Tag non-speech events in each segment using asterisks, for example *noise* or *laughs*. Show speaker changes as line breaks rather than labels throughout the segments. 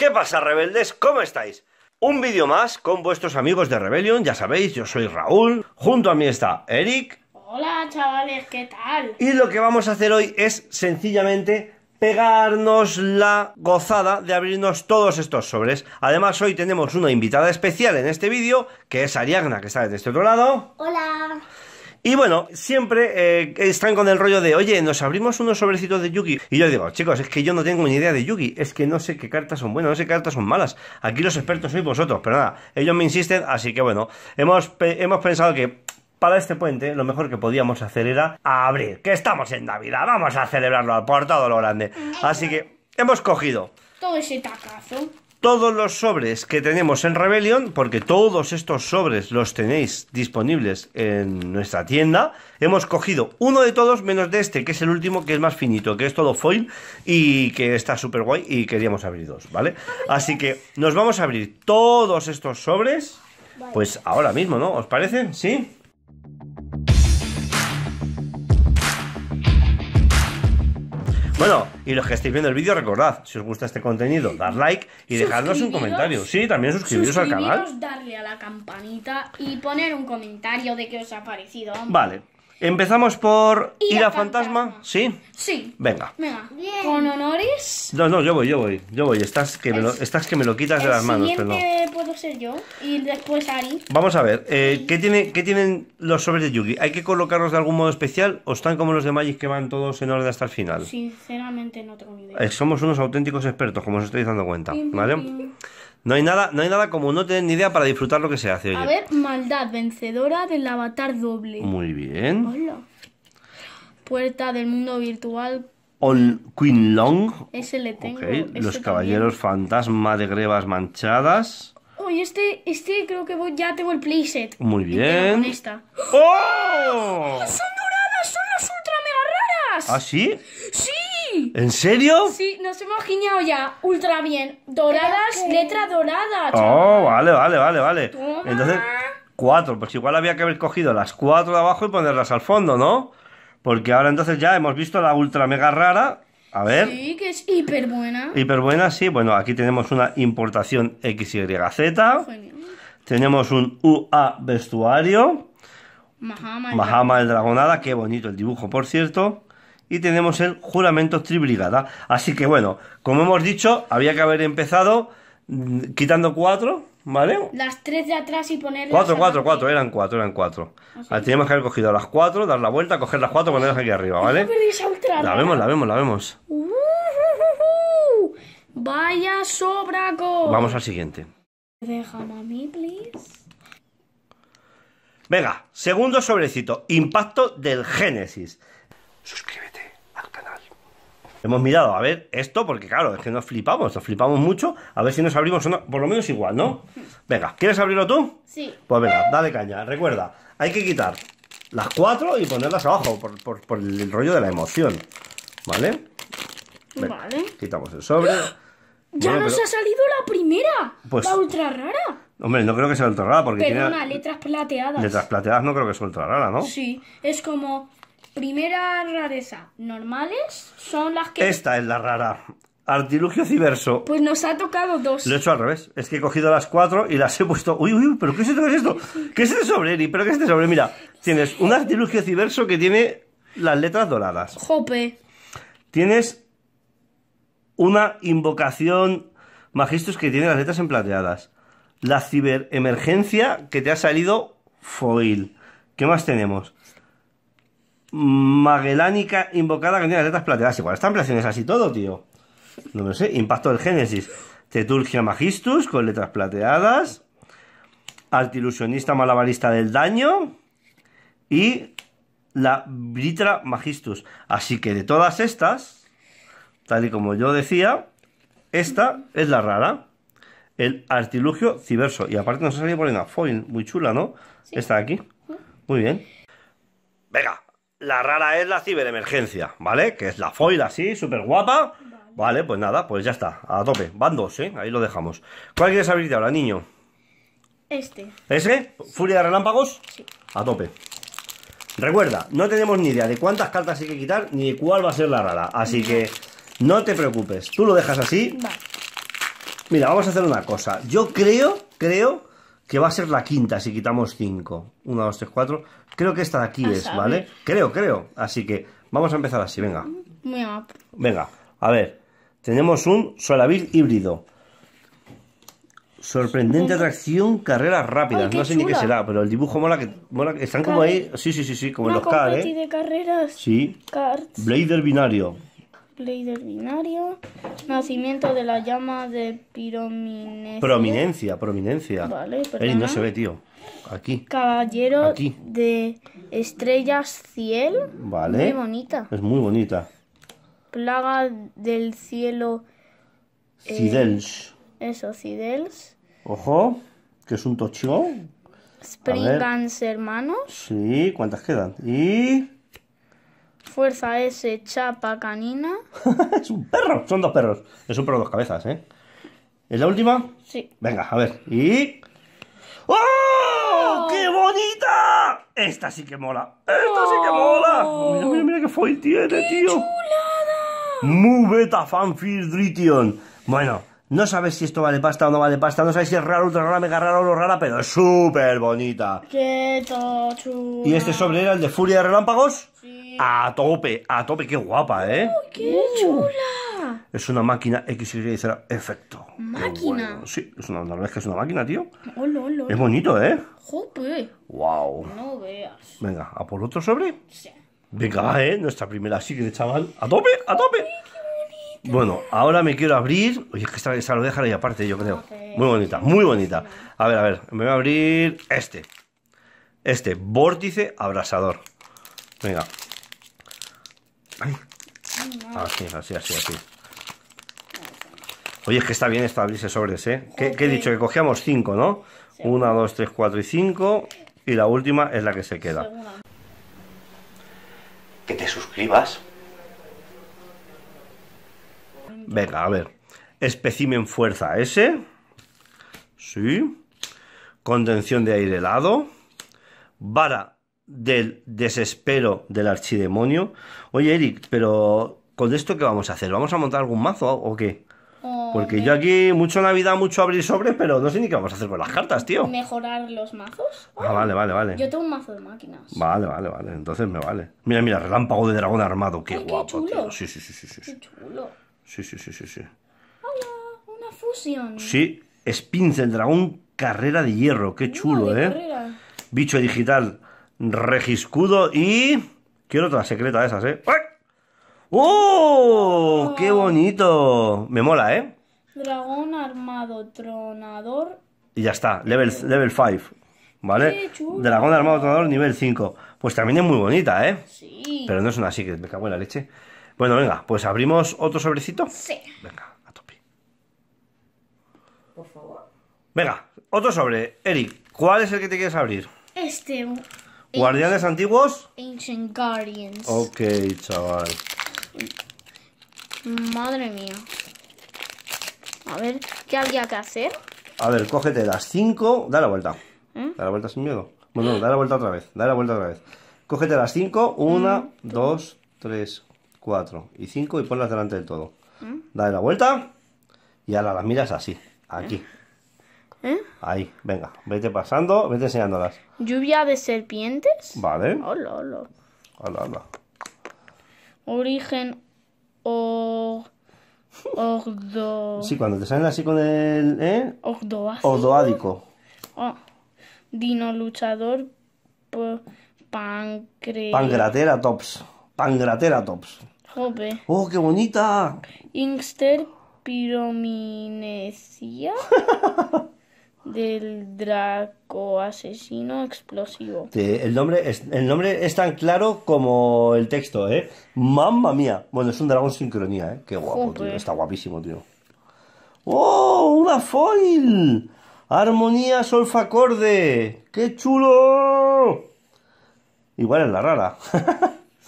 ¿Qué pasa, rebeldes? ¿Cómo estáis? Un vídeo más con vuestros amigos de Rebellion, ya sabéis, yo soy Raúl, junto a mí está Eric.
Hola chavales, ¿qué tal?
Y lo que vamos a hacer hoy es sencillamente pegarnos la gozada de abrirnos todos estos sobres. Además, hoy tenemos una invitada especial en este vídeo, que es Ariagna, que está desde este otro lado.
Hola.
Y bueno, siempre eh, están con el rollo de, oye, nos abrimos unos sobrecitos de Yugi. Y yo digo, chicos, es que yo no tengo ni idea de Yugi. Es que no sé qué cartas son buenas, no sé qué cartas son malas. Aquí los expertos sois vosotros, pero nada, ellos me insisten, así que bueno, hemos, hemos pensado que para este puente lo mejor que podíamos hacer era abrir, que estamos en Navidad, vamos a celebrarlo al portado lo grande. Así que hemos cogido...
Todo ese tacazo
todos los sobres que tenemos en Rebellion, porque todos estos sobres los tenéis disponibles en nuestra tienda. Hemos cogido uno de todos menos de este, que es el último, que es más finito, que es todo foil y que está súper guay y queríamos abrir dos, ¿vale? Así que nos vamos a abrir todos estos sobres, pues ahora mismo, ¿no? ¿Os parecen ¿Sí? Bueno, y los que estéis viendo el vídeo, recordad, si os gusta este contenido, dar like y dejarnos un comentario. Sí, también suscribiros, al canal.
darle a la campanita y poner un comentario de qué os ha parecido.
Vale, Empezamos por a Fantasma. ¿sí? Sí. Venga.
Venga. Con honores.
No, no, yo voy, yo voy, yo voy. Estás que me lo, estás que me lo quitas de las manos, perdón.
puedo ser yo y después Ari.
Vamos a ver, eh, ¿qué, tiene, ¿qué tienen los sobres de Yugi? ¿Hay que colocarlos de algún modo especial o están como los de Magic que van todos en orden hasta el final?
Sinceramente no tengo ni idea. Eh,
somos unos auténticos expertos, como os estáis dando cuenta, ¿vale? No hay nada, no hay nada como no tener ni idea para disfrutar lo que se hace. hoy. A ver,
maldad vencedora del avatar doble.
Muy bien.
Puerta del mundo virtual.
Queen Long.
Ese le tengo. Los caballeros
fantasma de grebas manchadas.
Oye, este, este creo que voy, ya tengo el playset.
Muy bien.
¡Oh! ¡Son doradas! ¡Son las ultra mega raras! ¿Ah, sí? ¿En serio? Sí, nos hemos guiñado ya ultra bien. Doradas, letra dorada. Oh, vale,
vale, vale, vale. Entonces, cuatro. Pues igual había que haber cogido las cuatro de abajo y ponerlas al fondo, ¿no? Porque ahora entonces ya hemos visto la ultra mega rara. A ver.
Sí, que es hiper buena.
Hiper buena, sí. Bueno, aquí tenemos una importación XYZ. Tenemos un UA vestuario. Mahama, Mahama el Dragonada. Qué bonito el dibujo, por cierto y tenemos el juramento tribrigada. Así que bueno, como hemos dicho, había que haber empezado mm, quitando cuatro, ¿vale?
Las tres de atrás y poner... Cuatro, cuatro, cuatro,
eran cuatro, eran cuatro. tenemos que haber cogido las cuatro, dar la vuelta, coger las cuatro, ponerlas aquí arriba, ¿vale? La vemos, la vemos, la vemos.
Vaya sobraco. Vamos al siguiente. please.
Venga, segundo sobrecito, impacto del Génesis. Suscríbete hemos mirado, a ver, esto, porque claro, es que nos flipamos, nos flipamos mucho, a ver si nos abrimos una, por lo menos igual, ¿no? Venga, ¿quieres abrirlo tú? Sí. Pues venga, dale caña, recuerda, hay que quitar las cuatro y ponerlas abajo, por, el rollo de la emoción, ¿vale? vale. Quitamos el sobre. ¡Ah! Ya nos ha
salido la primera, pues... la ultra rara.
Hombre, no creo que sea ultra rara porque Perdona, tiene...
letras plateadas. Letras
plateadas no creo que sea ultra rara, ¿no?
Sí, es como primera rareza, normales, son las que... Esta
es la rara. Artilugio ciberso
Pues nos ha tocado dos. Lo he
hecho al revés. Es que he cogido las cuatro y las he puesto. Uy, uy, pero ¿qué es esto? ¿Qué es este sobre, y ¿Pero qué es este sobre? Mira, tienes un artilugio ciberso que tiene las letras doradas.
Jope.
Tienes una invocación Magistros que tiene las letras emplateadas. La ciberemergencia que te ha salido foil. ¿Qué más tenemos? magellánica invocada que tiene letras plateadas. Igual están es así todo, tío. No lo sé. Impacto del Génesis. Teturgia Magistus con letras plateadas. Artilusionista malabarista del daño. Y la Britra Magistus. Así que de todas estas, tal y como yo decía, esta es la rara. El artilugio ciberso. Y aparte nos ha salido por una foil muy chula, ¿no? Esta de aquí. Muy bien. Venga, la rara es la ciberemergencia, ¿vale? Que es la foil así, súper guapa. Vale, pues nada, pues ya está, a tope. Van dos, ¿eh? Ahí lo dejamos. ¿Cuál quieres abrir ahora, niño? Este. ¿Ese? ¿Furia de relámpagos? Sí. A tope. Recuerda, no tenemos ni idea de cuántas cartas hay que quitar ni de cuál va a ser la rara. Así que no te preocupes. Tú lo dejas así. Mira, vamos a hacer una cosa. Yo creo, creo que va a ser la quinta si quitamos 5. 1, 2, 3, 4. Creo que esta de aquí es, ¿vale? Creo, creo. Así que vamos a empezar así, venga. venga, a ver. Tenemos un Solavir híbrido. Sorprendente atracción, carreras rápidas. no sé ni qué será, pero el dibujo mola que. Mola están como ahí. Sí, sí, sí, sí, como en los ¿eh?
de carreras. Sí. Blade
Blader binario
ley del binario, nacimiento de la llama de pirominencia. Prominencia,
prominencia. Vale, no se ve, tío. Aquí.
Caballero de estrellas ciel. Vale. Muy bonita.
Es muy bonita.
Plaga del cielo. Eh, Cidels. eso, Cidels.
Ojo, que es un tocho. Spring hermanos. Sí, ¿cuántas quedan? Y...
Fuerza S, chapa canina.
*laughs* es un perro, son dos perros. Es un perro de dos cabezas, ¿eh? ¿Es la última? Sí. Venga, a ver. Y. ¡Oh! ¡Oh! ¡Qué bonita! Esta sí que mola. Esta sí que mola. Oh. Oh, mira, mira, mira qué foil tiene, ¡Qué tío. Chulada. Muy beta fanfield Bueno, no sabes si esto vale pasta o no vale pasta, no sabes si es raro, ultra rara, mega rara o no rara, pero es súper bonita.
¡Qué tocho! ¿Y este
sobre era el de Furia de Relámpagos? Sí. A tope, a tope, qué guapa, ¿eh?
¡Qué chula!
Es una máquina XYZ efecto.
¿Máquina?
sí, es una, la es que es una máquina, tío.
es bonito, ¿eh? ¡Jope! ¡Wow! No veas.
Venga, ¿a por otro sobre? Sí. Venga, ¿eh? Nuestra primera sigue, chaval. ¡A tope, a tope! ¡Qué bueno, ahora me quiero abrir. Oye, es que esta, lo dejaré ahí aparte, yo creo. Muy bonita, muy bonita. A ver, a ver, me voy a abrir este. Este, vórtice abrasador. Venga,
Así,
así, así, así. Oye, es que está bien establecer sobres, ¿eh? ¿Qué, he dicho? Que cogíamos cinco, ¿no? 1 Una, dos, tres, cuatro y cinco. Y la última es la que se queda. Que te suscribas. Venga, a ver. Especimen fuerza S. Sí. Contención de aire helado. Vara del desespero del archidemonio. Oye, Eric, pero ¿con esto qué vamos a hacer? ¿Vamos a montar algún mazo o qué?
Oh, Porque
yo aquí mucho Navidad, mucho abrir sobres, pero no sé ni qué vamos a hacer con las cartas, tío.
¿Mejorar los mazos? Ah, vale, vale, vale. Yo tengo un mazo de máquinas.
Vale, vale, vale. Entonces me vale. Mira, mira, relámpago de dragón armado. Qué, guapo, tío. Sí, sí, sí, sí,
sí. Qué chulo.
Sí, sí, sí, sí, sí.
Hola, una fusión.
Sí, Spinzel, dragón carrera de hierro. Qué chulo, de ¿eh? Bicho digital Regiscudo y... Quiero otra secreta de esas, ¿eh? ¡Oh! ¡Qué oh. bonito! Me mola, ¿eh?
Dragón armado, tronador...
Y ya está, level 5, ¿vale? Dragón armado, tronador, nivel 5. Pues también es muy bonita, ¿eh? Sí. Pero no es una secret, me cago en la leche. Bueno, venga, pues abrimos otro sobrecito. Sí.
Venga, a tope.
Por favor. Venga, otro sobre. Eric, ¿cuál es el que te quieres abrir? Este. ¿Guardianes antiguos?
Ancient Guardians. Ok, chaval. Madre mía. A ver, ¿qué había que hacer?
A ver, cógete las 5, da la vuelta. ¿Eh? Da la vuelta sin miedo. Bueno, da la vuelta otra vez, da la vuelta otra vez. Cógete las 5, Una, 2, 3, 4 y 5 y ponlas delante del todo. ¿Eh? Da la vuelta y ahora las miras así, aquí. ¿Eh? ¿Eh? Ahí, venga, vete pasando, vete enseñándolas.
¿Lluvia de serpientes? Vale.
Hola, hola. Hola, hola.
Origen o... Ordo... Sí,
cuando te salen así con el... ¿eh?
Ordoádico. Oh. Ah, dino luchador pancre... Pangratera tops. Jope.
¡Oh, qué bonita!
Inkster pirominesia. *laughs* del Draco Asesino Explosivo.
el, nombre es, el nombre es tan claro como el texto, ¿eh? ¡Mamma mía! Bueno, es un dragón sincronía, ¿eh? ¡Qué guapo, tío! Está guapísimo, tío. ¡Oh! ¡Una foil! ¡Armonía Solfacorde! ¡Qué chulo! Igual es la rara.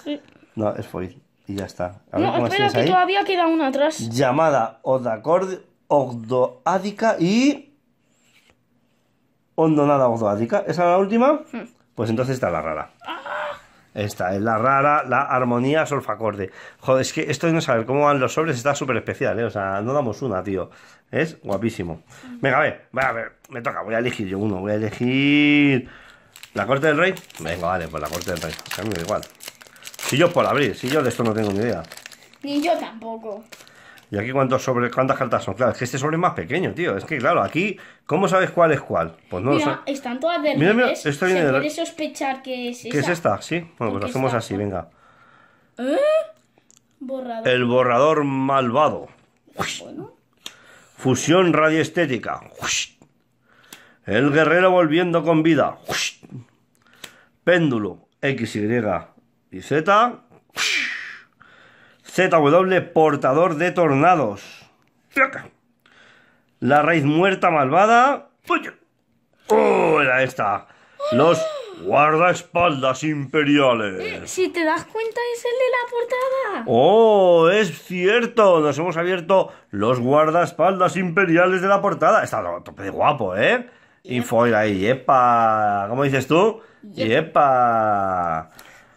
sí. *laughs* No, es foil. Y ya está. no, espera, que todavía
queda una atrás.
Llamada Odacorde ogdoádica y nada ortográfica. ¿Esa es la última? Hmm. Pues entonces está la rara. Ah. Esta es la rara, la armonía solfacorde. Joder, es que esto de no saber cómo van los sobres está súper especial, ¿eh? O sea, no damos una, tío. Es guapísimo. Venga, a ver, a ver, me toca, voy a elegir yo uno, voy a elegir. ¿La corte del rey? Venga, vale, pues la corte del rey. a mí me da igual. Si yo por abrir, si yo de esto no tengo ni idea.
Ni yo tampoco.
¿Y aquí sobre cuántas cartas son? Claro, es que este sobre es más pequeño, tío. Es que, claro, aquí, ¿cómo sabes cuál es cuál? Pues no mira,
lo Están todas de mira, mira, esto viene Se de... puede sospechar que es ¿Qué es esta?
Sí. Bueno, pues lo hacemos así, venga.
¿Eh? El
borrador malvado. Ah, bueno. Fusión radioestética. El guerrero volviendo con vida. Péndulo. X, y Z. ZW, portador de tornados. La raíz muerta malvada. ¡Oh! Era esta. Los guardaespaldas imperiales.
Si te das cuenta, es el de la portada.
¡Oh! Es cierto. Nos hemos abierto los guardaespaldas imperiales de la portada. Está tope de guapo, ¿eh? Infoil ahí, epa. ¿Cómo dices tú? Yepa.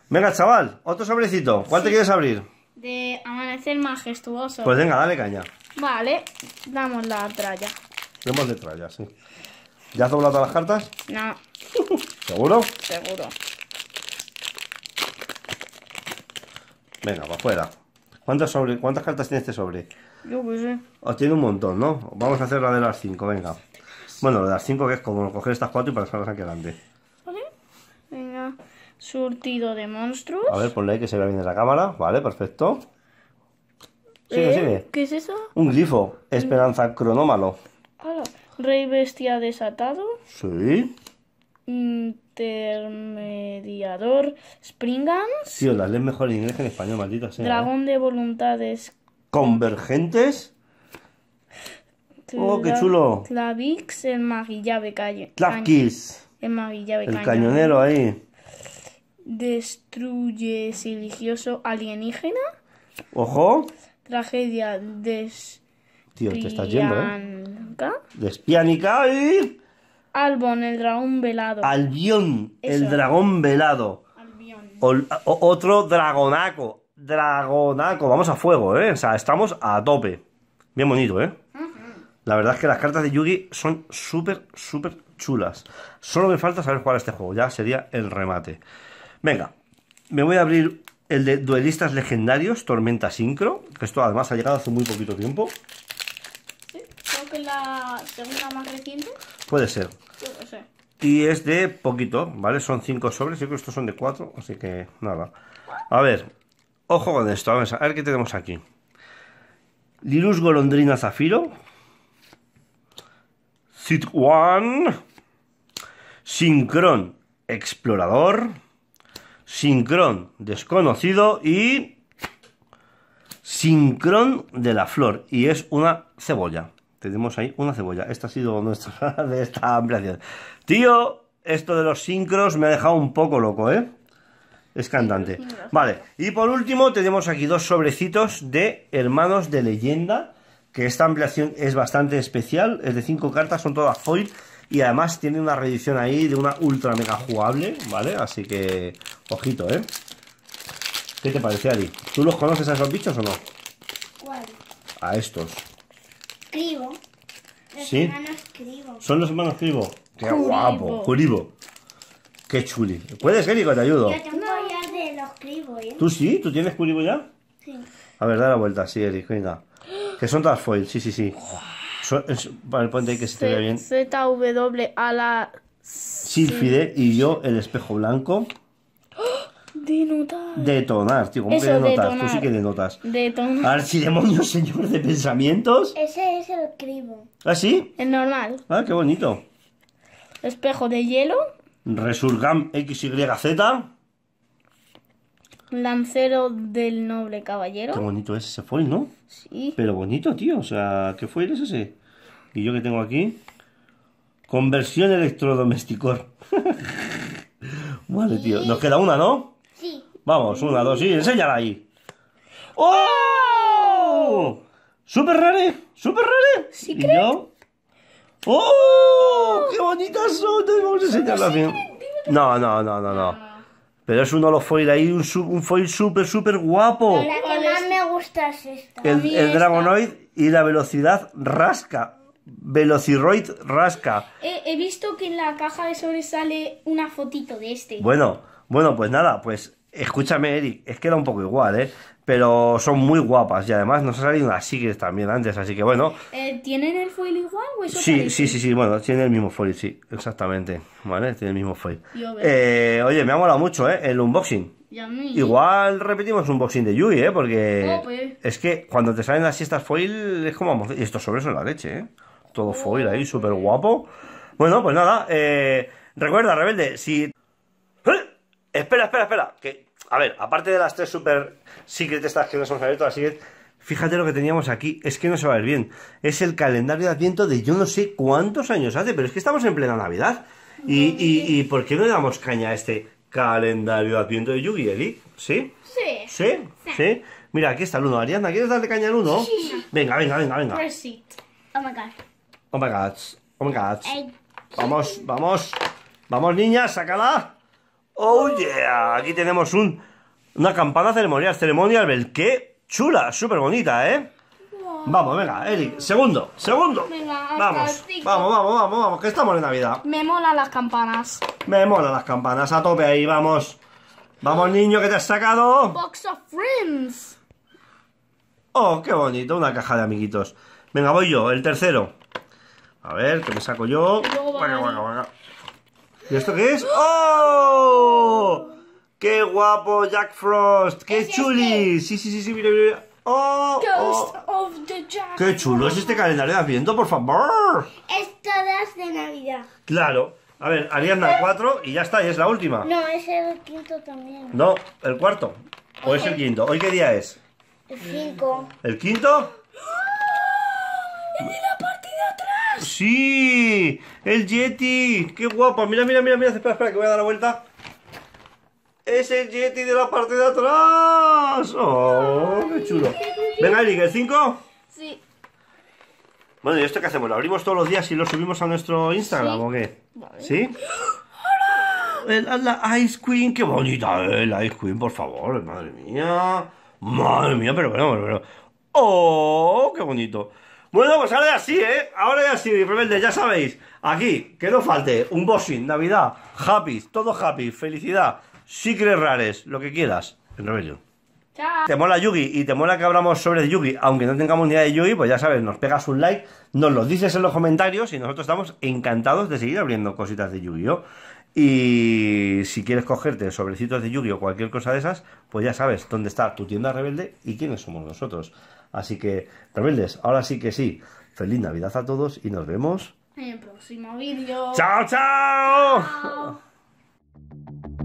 Venga, chaval, otro sobrecito. ¿Cuál te quieres abrir?
de Amanecer Majestuoso. Pues venga, dale caña. Vale, damos la tralla.
Demos de tralla, sí. ¿Ya has doblado todas las cartas? No. *laughs* ¿Seguro? Seguro. Venga, para afuera. ¿Cuántas, sobre, ¿Cuántas cartas tiene este sobre? Yo pues sé. Oh, tiene un montón, ¿no? Vamos a hacer la de las 5, venga. Bueno, la de las 5 que es como coger estas cuatro y pasarlas aquí adelante.
Surtido de monstruos. A ver,
ponle ahí que se vea bien en la cámara. Vale, perfecto.
Eh, ¿Qué es eso?
Un glifo. Esperanza cronómalo.
Rey bestia desatado.
Sí.
Intermediador Springans. Sí,
las lees mejor en inglés que en español, maldita sea. Dragón
¿eh? de voluntades.
Convergentes.
oh, qué chulo. Clavix, el maguillave calle. El El cañonero ahí destruye silicioso alienígena. Ojo. Tragedia des. Tío, te ¿eh?
y.
Albon, el dragón velado.
Albión, el dragón velado. otro dragonaco. Dragonaco. Vamos a fuego, ¿eh? O sea, estamos a tope. Bien bonito, ¿eh? La verdad es que las cartas de Yugi son súper, súper chulas. Solo me falta saber cuál este juego. Ya sería el remate. Venga, me voy a abrir el de Duelistas Legendarios, Tormenta Sincro, que esto además ha llegado hace muy poquito tiempo.
Sí, creo que la segunda más reciente.
Puede ser. Y es de poquito, ¿vale? Son cinco sobres, yo creo que estos son de cuatro, así que nada. A ver, ojo con esto, a ver, a ver qué tenemos aquí. Lirus Golondrina Zafiro. Sit One. Sincron Explorador. Sincrón desconocido y Sincrón de la flor. Y es una cebolla. Tenemos ahí una cebolla. Esta ha sido nuestra *laughs* de esta ampliación. Tío, esto de los sincros me ha dejado un poco loco, ¿eh? Es cantante. Vale. Y por último tenemos aquí dos sobrecitos de Hermanos de Leyenda. Que esta ampliación es bastante especial. Es de cinco cartas, son todas foil. Y además tiene una reedición ahí de una ultra mega jugable, ¿vale? Así que, ojito, ¿eh? ¿Qué te parece, Ari? ¿Tú los conoces a esos bichos o no? ¿Cuál? A estos.
Cribo. Los ¿Sí? Son
los hermanos Cribo. ¡Qué guapo! Curibo. ¡Qué chuli! ¿Puedes, Eric, que te ayudo? Yo
tengo de los Cribo, ¿eh? ¿Tú
sí? ¿Tú tienes Curibo ya? Sí. A ver, da la vuelta, sí, Eric, venga. Que son todas foil, sí, sí, sí el ponte que se te bien.
ZW a la.
Sílfide y yo el espejo blanco.
¡Oh! Denotar.
Detonar, tío. ¿Cómo que Tú sí que denotas.
Detonar.
Archidemonio, *laughs* señor de pensamientos.
Ese es el cribo.
¿Ah, Es normal. Ah, qué bonito.
Espejo de hielo.
Resurgam XYZ.
Lancero del Noble Caballero. Qué
bonito es ese foil, ¿no? Sí. Pero bonito, tío. O sea, ¿qué foil es ese? Y yo que tengo aquí. Conversión electrodomesticor. vale, *laughs* tío. Nos queda una, ¿no? Sí. Vamos, una, dos, sí. Enséñala ahí. ¡Oh! ¡Super rare! ¡Super rare! Sí, creo? ¡Oh! ¡Qué bonitas son! Vamos a enseñarlas bien. No, no, no, no, no. Pero es un holofoil ahí, un, un foil súper, súper guapo. La
que más me gusta es esta. El,
Dragonoid y la velocidad rasca. Velociroid rasca.
He, he, visto que en la caja de sobresale una fotito de este. Bueno,
bueno, pues nada, pues Escúchame, Eric, es que era un poco igual, ¿eh? Pero son muy guapas y además nos ha salido las sigues también antes, así que bueno.
Eh, ¿Tienen el foil igual o eso Sí, sí, sí,
sí, bueno, tienen el mismo foil, sí, exactamente. ¿Vale? Tiene el mismo foil.
Eh,
oye, me ha molado mucho, ¿eh? El unboxing.
Igual
repetimos un unboxing de Yui, ¿eh? Porque. Oh, pues. Es que cuando te salen así estas foil, es como. Y estos sobres son la leche, ¿eh? Todo oh, foil ahí, súper pues. guapo. Bueno, pues nada, eh, recuerda, rebelde, si. ¡Eh! Espera, espera, espera, que a ver, aparte de las tres super secret estas que nos hemos abierto, las fíjate lo que teníamos aquí, es que no se va a ver bien. Es el calendario de Adviento de yo no sé cuántos años hace, pero es que estamos en plena Navidad. ¿Y, por qué no le damos caña a este calendario de Adviento de Yugi, Eli? ¿Sí?
Sí. ¿Sí? ¿Sí?
Mira, aquí está el uno. Ariana, ¿quieres darle caña al uno? Sí. Venga, venga, venga, venga.
Oh my
god. Oh my god. Oh vamos, vamos. Vamos, niña, sácala. Oh yeah, aquí tenemos una campana ceremonial, ceremonial bell, qué chula, súper bonita, ¿eh? Vamos, venga, Eric, segundo, segundo.
vamos, vamos,
vamos, vamos, que estamos en Navidad.
Me mola las campanas.
Me mola las campanas, a tope ahí, vamos. Vamos, niño, que te has sacado.
Box of Friends.
Oh, qué bonito, una caja de amiguitos. Venga, voy yo, el tercero. A ver, que me saco yo.
Venga, venga,
venga. ¿Y esto qué es? ¡Oh! ¡Qué guapo Jack Frost! ¡Qué este? chuli! Sí, sí, sí, sí, mira, mira. Oh, Ghost
¡Oh! Of the Jack ¡Qué chulo es este
calendario de Adviento, por favor!
Es de Navidad.
Claro. A ver, Ariadna, 4 y ya está, y es la última. No,
es el quinto también.
No, el cuarto. ¿O es el quinto? ¿Hoy qué día es?
El 5.
¿El quinto? ¡Oh! ¡Sí! ¡El Yeti! ¡Qué guapa! Mira, mira, mira, mira. Espera, espera, que voy a dar la vuelta. ¡Es el Yeti de la parte de atrás! ¡Oh, qué chulo! Venga, Eric, ¿el 5? Sí. Bueno, ¿y esto qué hacemos? ¿Lo abrimos todos los días y lo subimos a nuestro Instagram o qué? ¿Sí? ¡Hola! La Ice Queen, qué bonita es eh, la Ice Queen, por favor, madre mía. Madre mía, pero bueno, pero, pero. ¡Oh, qué bonito! Bueno, pues ahora ya sí, ¿eh? Ahora ya sí, rebelde, ya sabéis. Aquí, que no falte, un boxing, Navidad, happy, todo happy, felicidad, secret rares, lo que quieras, en rebelde. Chao. Te mola Yugi y te mola que hablamos sobre Yugi, aunque no tengamos ni idea de Yugi, pues ya sabes, nos pegas un like, nos lo dices en los comentarios y nosotros estamos encantados de seguir abriendo cositas de Yugi, Y si quieres cogerte sobrecitos de Yugi o cualquier cosa de esas, pues ya sabes dónde está tu tienda rebelde y quiénes somos nosotros. Así que, rebeldes, ahora sí que sí. Feliz Navidad a todos y nos vemos
en el próximo vídeo. ¡Chao, chao! chao